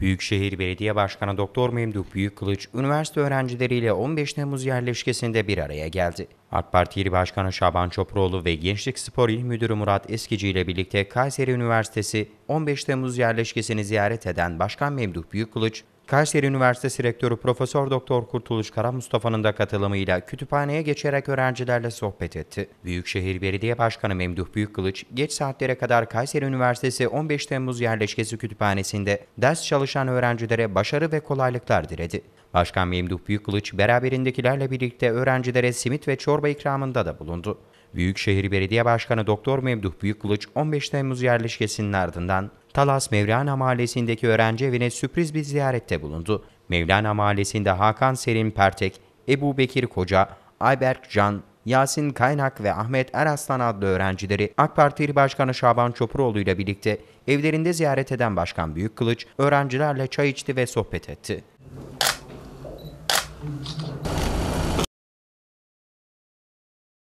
Büyükşehir Belediye Başkanı Doktor Memduh Büyükkılıç, üniversite öğrencileriyle 15 Temmuz yerleşkesinde bir araya geldi. AK Partili Başkanı Şaban Çoproğlu ve Gençlik Spor İl Müdürü Murat Eskici ile birlikte Kayseri Üniversitesi 15 Temmuz yerleşkesini ziyaret eden Başkan Memduh Büyükkılıç, Kayseri Üniversitesi Rektörü Profesör Doktor Kurtuluş Kara Mustafa'nın da katılımıyla kütüphaneye geçerek öğrencilerle sohbet etti. Büyükşehir Belediye Başkanı Memduh Büyükkılıç, geç saatlere kadar Kayseri Üniversitesi 15 Temmuz Yerleşkesi Kütüphanesi'nde ders çalışan öğrencilere başarı ve kolaylıklar diledi. Başkan Memduh Büyükkılıç, beraberindekilerle birlikte öğrencilere simit ve çorba ikramında da bulundu. Büyükşehir Belediye Başkanı Doktor Memduh Büyükkılıç 15 Temmuz yerleşkesinin ardından Talas Mevlana Mahallesi'ndeki öğrenci evine sürpriz bir ziyarette bulundu. Mevlana Mahallesi'nde Hakan Serin Pertek, Ebu Bekir Koca, Ayberk Can, Yasin Kaynak ve Ahmet Eraslan adlı öğrencileri AK Parti Başkanı Şaban Çopuroğlu ile birlikte evlerinde ziyaret eden Başkan Büyükkılıç öğrencilerle çay içti ve sohbet etti.